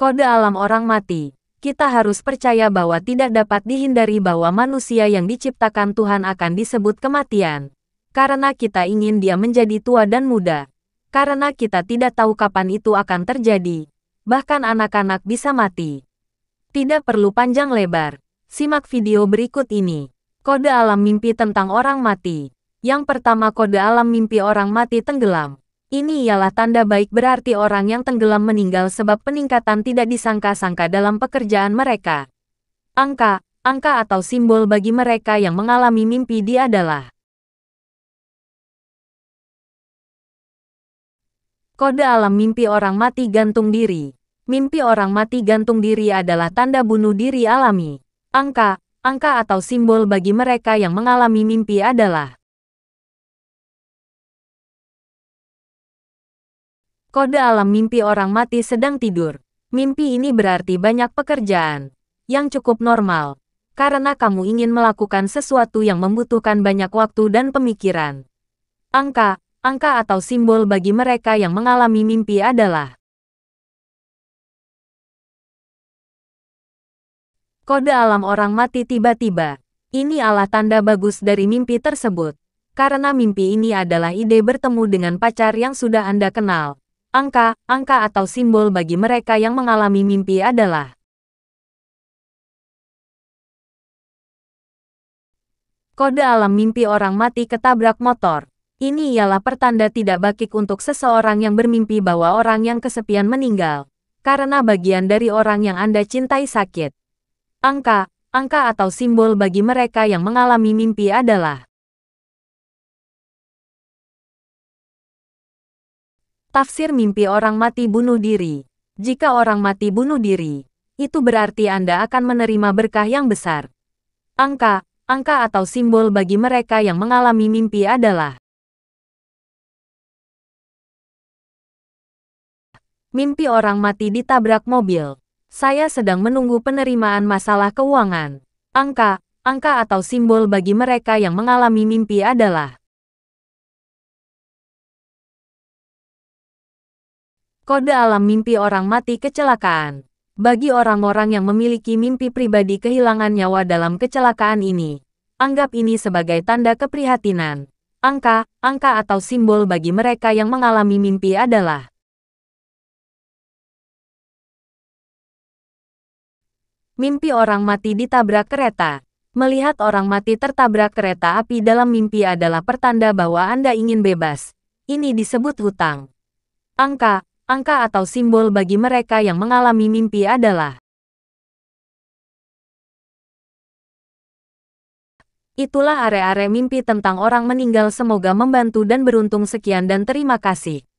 Kode alam orang mati. Kita harus percaya bahwa tidak dapat dihindari bahwa manusia yang diciptakan Tuhan akan disebut kematian. Karena kita ingin dia menjadi tua dan muda. Karena kita tidak tahu kapan itu akan terjadi. Bahkan anak-anak bisa mati. Tidak perlu panjang lebar. Simak video berikut ini. Kode alam mimpi tentang orang mati. Yang pertama kode alam mimpi orang mati tenggelam. Ini ialah tanda baik berarti orang yang tenggelam meninggal sebab peningkatan tidak disangka-sangka dalam pekerjaan mereka. Angka, angka atau simbol bagi mereka yang mengalami mimpi di adalah Kode alam mimpi orang mati gantung diri. Mimpi orang mati gantung diri adalah tanda bunuh diri alami. Angka, angka atau simbol bagi mereka yang mengalami mimpi adalah Kode alam mimpi orang mati sedang tidur. Mimpi ini berarti banyak pekerjaan yang cukup normal karena kamu ingin melakukan sesuatu yang membutuhkan banyak waktu dan pemikiran. Angka, angka atau simbol bagi mereka yang mengalami mimpi adalah kode alam orang mati tiba-tiba. Ini adalah tanda bagus dari mimpi tersebut karena mimpi ini adalah ide bertemu dengan pacar yang sudah Anda kenal. Angka, angka atau simbol bagi mereka yang mengalami mimpi adalah Kode alam mimpi orang mati ketabrak motor. Ini ialah pertanda tidak bakik untuk seseorang yang bermimpi bahwa orang yang kesepian meninggal. Karena bagian dari orang yang Anda cintai sakit. Angka, angka atau simbol bagi mereka yang mengalami mimpi adalah Tafsir mimpi orang mati bunuh diri. Jika orang mati bunuh diri, itu berarti Anda akan menerima berkah yang besar. Angka, angka atau simbol bagi mereka yang mengalami mimpi adalah Mimpi orang mati ditabrak mobil. Saya sedang menunggu penerimaan masalah keuangan. Angka, angka atau simbol bagi mereka yang mengalami mimpi adalah Kode alam mimpi orang mati kecelakaan. Bagi orang-orang yang memiliki mimpi pribadi kehilangan nyawa dalam kecelakaan ini, anggap ini sebagai tanda keprihatinan. Angka, angka atau simbol bagi mereka yang mengalami mimpi adalah Mimpi orang mati ditabrak kereta. Melihat orang mati tertabrak kereta api dalam mimpi adalah pertanda bahwa Anda ingin bebas. Ini disebut hutang. Angka, angka atau simbol bagi mereka yang mengalami mimpi adalah Itulah are-are mimpi tentang orang meninggal semoga membantu dan beruntung sekian dan terima kasih.